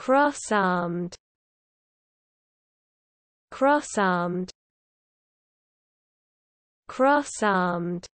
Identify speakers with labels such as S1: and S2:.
S1: cross-armed cross-armed cross-armed